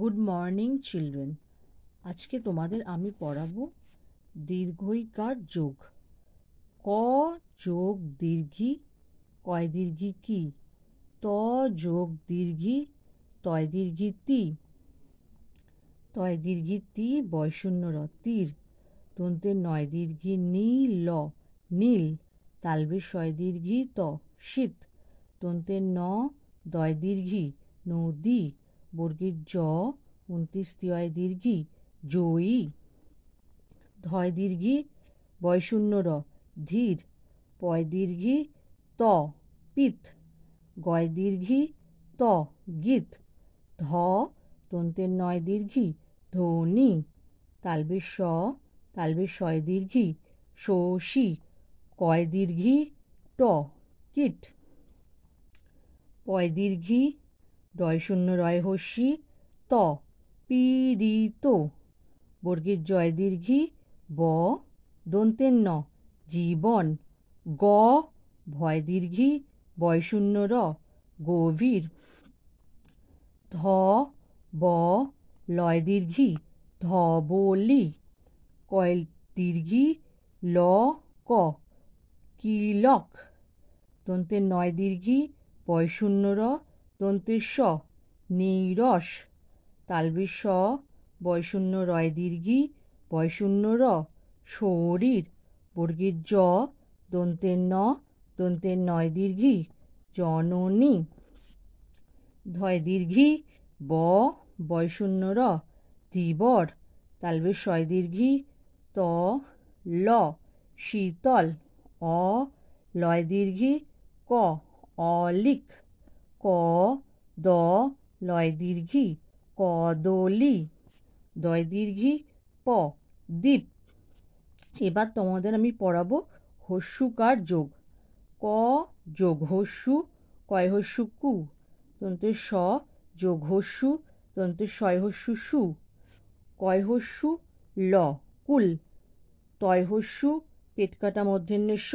good morning children আজকে তোমাদের আমি পড়াবো দীর্ঘইকার যোগ ক যোগ দীর্ঘি কয় দীর্ঘি কি ত যোগ দীর্ঘি তয় দীর্ঘি তি তয় দীর্ঘি তি বয়শূন্যর তীর তন্তে নয় দীর্ঘি নি ল নীল তালবে শয় দীর্ঘি ত শীত তন্তে ন দয় দীর্ঘি নদী বর্গের জ উনত্রিশ তিয় দীর্ঘি জয়ী ধয় দীর্ঘি বয়শূন্য র ধীর পয় দীর্ঘি ত পিত গয় দীর্ঘি ত গীত ধ তন্তের নয় দীর্ঘি ধনি তালবে স তালবে শয় দীর্ঘি শোষী কয় দীর্ঘি ট কিট পয় দীর্ঘি ডয় শূন্য রয় হস্যি ত পীড়িত বর্গের জয় দীর্ঘি ব দন্তের ন জীবন গ ভয় দীর্ঘি বয় শূন্য র গভীর ধ ব লয় দীর্ঘি ধ বলি কয়েল দীর্ঘি ল ক কিলক দন্তের নয় দীর্ঘি বয় শূন্য র তন্তুস্ব নিরস তালবিস্ব বয়শূন্য রয় দীর্ঘি বয়শূন্য র শরীর বর্গীর জ দন্তের ন দন্তের নয় দীর্ঘি জননী ধয় দীর্ঘি ব বয়শূন্য র ধীবর তালবে শয় দীর্ঘি ত ল শীতল অ লয় দীর্ঘি ক অলিক ক দ লয় দীর্ঘি কদলি দয় দীর্ঘি প দ্বীপ এবার তোমাদের আমি পড়াবো হস্যুকার যোগ ক যোগ হস্যু কয় হস্যু কু তন্তু স যোগ হস্যু তন্তু সয় হস্যু সু কয় হস্যু ল কুল তয় হস্যু পেটকাটা মধ্যে স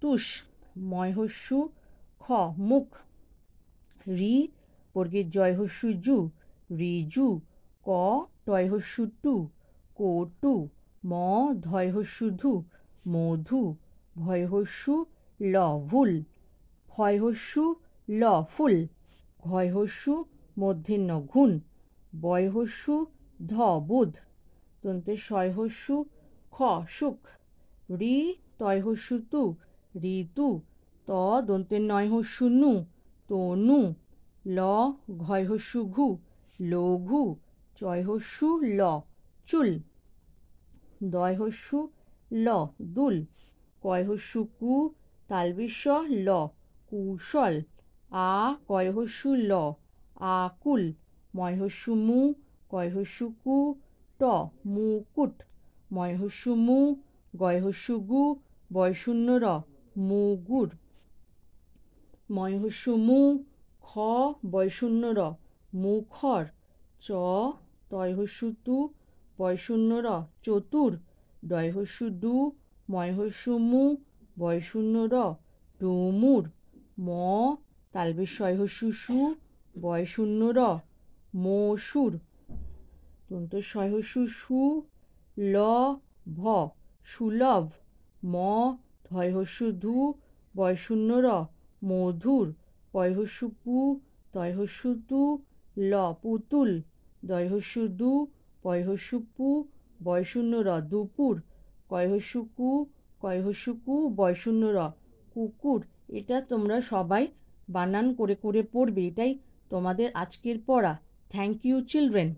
তুষ ময় হস্যু খ মুখ রি বর্গের জয় হস্যু জু রিজু ক টয় হস্যু টু টু ম ধয় হস্যু ধু মধু ভয় হস্যু ল ভুল ভয় হস্যু ল ফুল ঘয় হস্যু মধ্যাহ্ন ঘুণ বয় হস্যু ধ বুধ তন্তে সয় হস্যু খ সুখ রি তয় হস্যু তু ঋতু ত দন্তের নয় হস্যু নু তনু ল ঘয়সু ঘু লঘু চয়হস্যু ল চুল দয়হস্যু ল দুল কয়হস্যু কু তালবিস্য ল কুশল আ কয়হস্যু ল আকুল ময়হস্যু মু কয়হস্যু কু ট মুকুট ময়হস্যু মু গয়হস্যু গু বয়শূন্য র মুগুড় ময়হস্য মু খ বয়শূন্য র মুখর চ তয়হস্যু তু বৈশূন্য র চতুর ডয়হস্যু ডু ময়হস্যু মু বয়শূন্য র ডুমুর ম সয়হসু সু বয়শূন্য র মসুর তন্ত সয়হসু সু ল ভ সুলভ ম ধয়হস্যু ধু বয়শূন্য র মধুর পয়হস্যু পু তয়হস্যু তু ল পুতুল দয়হস্যু দু পয়হস্যু পু বয়শূন্য র দুপুর কয়হস্যু কু কয়হস্যু কু বয়শূন্য র কুকুর এটা তোমরা সবাই বানান করে করে পড়বে এটাই তোমাদের আজকের পড়া থ্যাংক ইউ চিলড্রেন